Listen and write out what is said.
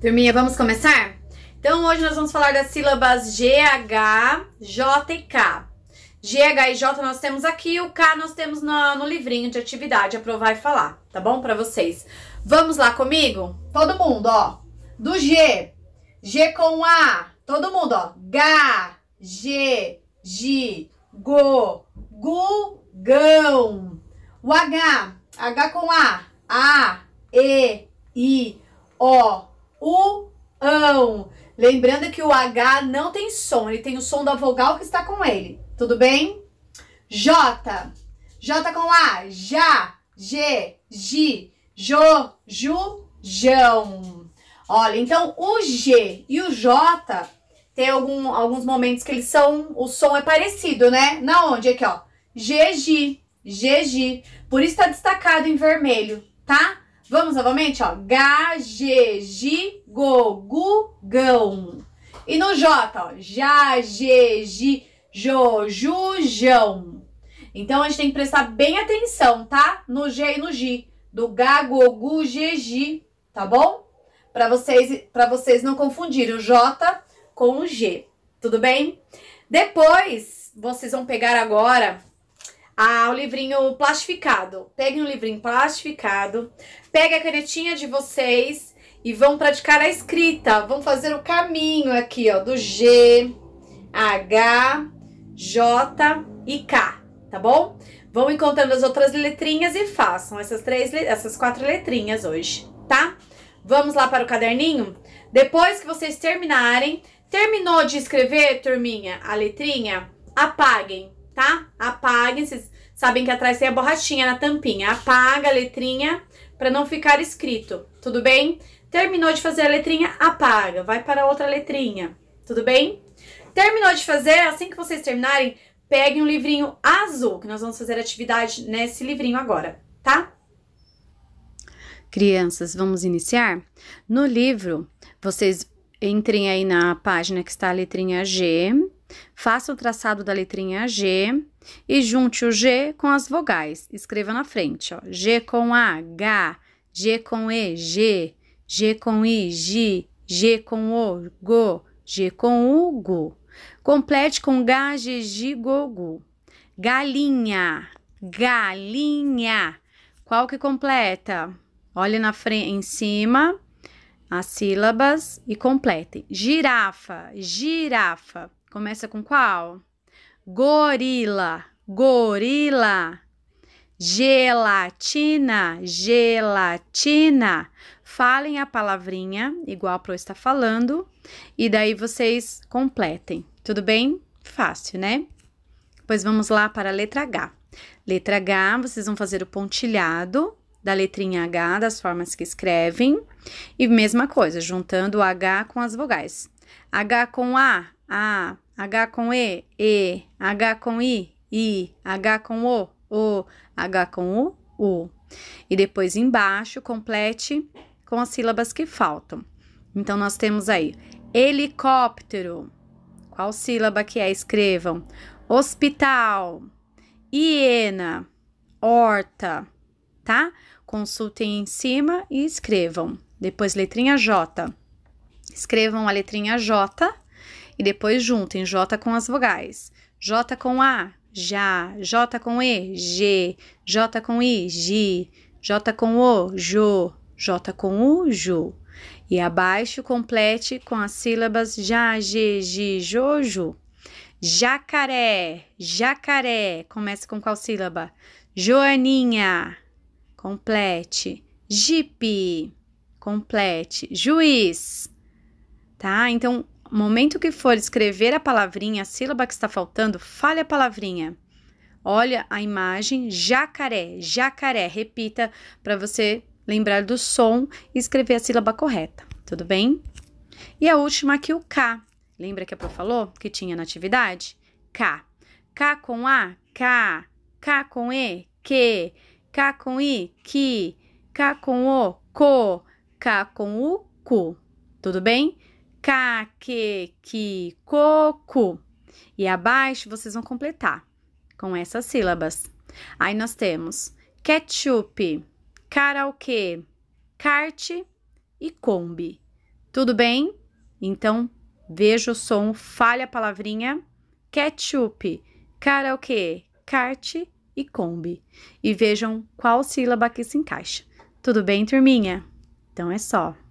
Turminha, vamos começar? Então, hoje nós vamos falar das sílabas GH, J e K. GH e J nós temos aqui, o K nós temos no, no livrinho de atividade, aprovar e falar, tá bom? Para vocês. Vamos lá comigo? Todo mundo, ó. Do G, G com A, todo mundo, ó. G, G, G, Go, Gu, Gão. O H, H com A, A, E, I, O, U, ão. Lembrando que o H não tem som, ele tem o som da vogal que está com ele. Tudo bem? J. J com A. Já, G, G, Jo, Ju, Jão. Olha, então o G e o J tem algum, alguns momentos que eles são. O som é parecido, né? Na onde? Aqui, ó. G G, G G, Por isso tá destacado em vermelho, tá? Vamos novamente, ó. Go, Gu, gão. E no J, ó. Jajeji, joju, jão. Então, a gente tem que prestar bem atenção, tá? No G e no G. Do gagogu, jeji, tá bom? Para vocês, pra vocês não confundirem o J com o G, tudo bem? Depois, vocês vão pegar agora ah, o livrinho plastificado. Peguem um livrinho plastificado, peguem a canetinha de vocês e vão praticar a escrita. Vão fazer o caminho aqui, ó, do G, H, J e K, tá bom? Vão encontrando as outras letrinhas e façam essas três, essas quatro letrinhas hoje, tá? Vamos lá para o caderninho? Depois que vocês terminarem, terminou de escrever, turminha, a letrinha, apaguem tá? Apaguem, vocês sabem que atrás tem a borrachinha na tampinha. Apaga a letrinha para não ficar escrito, tudo bem? Terminou de fazer a letrinha, apaga, vai para outra letrinha, tudo bem? Terminou de fazer, assim que vocês terminarem, peguem um livrinho azul, que nós vamos fazer atividade nesse livrinho agora, tá? Crianças, vamos iniciar? No livro, vocês entrem aí na página que está a letrinha G, Faça o traçado da letrinha G e junte o G com as vogais. Escreva na frente, ó. G com H, G com E, G, G com I, G, G com O, Go, G com U, Go. Complete com G, G, G, Go, Go. Galinha, galinha. Qual que completa? Olhe na frente, em cima as sílabas e completem. Girafa, girafa. Começa com qual? Gorila, gorila. Gelatina, gelatina. Falem a palavrinha igual para eu está falando e daí vocês completem. Tudo bem? Fácil, né? Pois vamos lá para a letra H. Letra H, vocês vão fazer o pontilhado da letrinha H, das formas que escrevem. E mesma coisa, juntando o H com as vogais. H com A, A, H com E, E, H com I, I, H com O, O, H com U, U. E depois embaixo, complete com as sílabas que faltam. Então, nós temos aí helicóptero. Qual sílaba que é? Escrevam. Hospital, hiena, horta, tá? Consultem em cima e escrevam. Depois, letrinha J. Escrevam a letrinha J e depois juntem J com as vogais. J com A, já. J com E, G. J com I, G. J com O, Jo. J com U, Ju. E abaixo complete com as sílabas já, G, G, ju. Jacaré, jacaré. Começa com qual sílaba? Joaninha. Complete. Jipe. Complete. Juiz. Tá? Então, no momento que for escrever a palavrinha, a sílaba que está faltando, fale a palavrinha. Olha a imagem, jacaré, jacaré. Repita para você lembrar do som e escrever a sílaba correta, tudo bem? E a última aqui, o K. Lembra que a Pro falou que tinha na atividade? K. K com A, K. K com E, Q. K com I, Ki. K com O, Co. K com U, Cu. Tudo bem? kake, ki, coco E abaixo vocês vão completar com essas sílabas. Aí nós temos ketchup, karaokê, kart e kombi. Tudo bem? Então, veja o som, falha a palavrinha ketchup, karaokê, kart e kombi. E vejam qual sílaba que se encaixa. Tudo bem, turminha? Então é só.